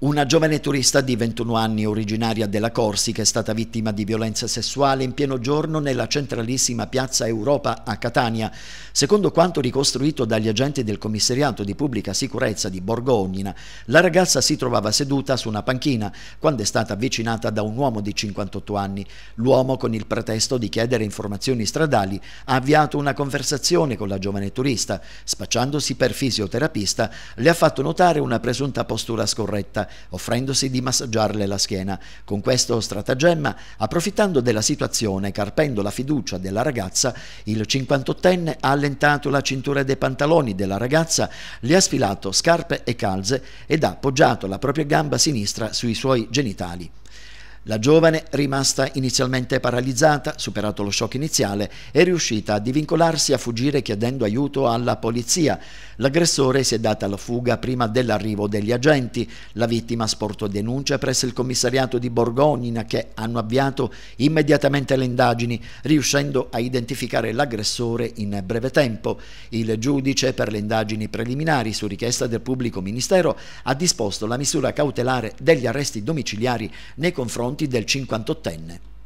Una giovane turista di 21 anni originaria della Corsica è stata vittima di violenza sessuale in pieno giorno nella centralissima piazza Europa a Catania. Secondo quanto ricostruito dagli agenti del commissariato di pubblica sicurezza di Borgo Ognina, la ragazza si trovava seduta su una panchina quando è stata avvicinata da un uomo di 58 anni. L'uomo, con il pretesto di chiedere informazioni stradali, ha avviato una conversazione con la giovane turista. Spacciandosi per fisioterapista, le ha fatto notare una presunta postura scorretta offrendosi di massaggiarle la schiena. Con questo stratagemma, approfittando della situazione, carpendo la fiducia della ragazza, il 58enne ha allentato la cintura dei pantaloni della ragazza, le ha sfilato scarpe e calze ed ha poggiato la propria gamba sinistra sui suoi genitali. La giovane, rimasta inizialmente paralizzata, superato lo shock iniziale, è riuscita a divincolarsi e a fuggire chiedendo aiuto alla polizia. L'aggressore si è data alla fuga prima dell'arrivo degli agenti. La vittima sportò denuncia presso il commissariato di Borgonina che hanno avviato immediatamente le indagini, riuscendo a identificare l'aggressore in breve tempo. Il giudice per le indagini preliminari, su richiesta del pubblico ministero, ha disposto la misura cautelare degli arresti domiciliari nei confronti confronti del 58enne.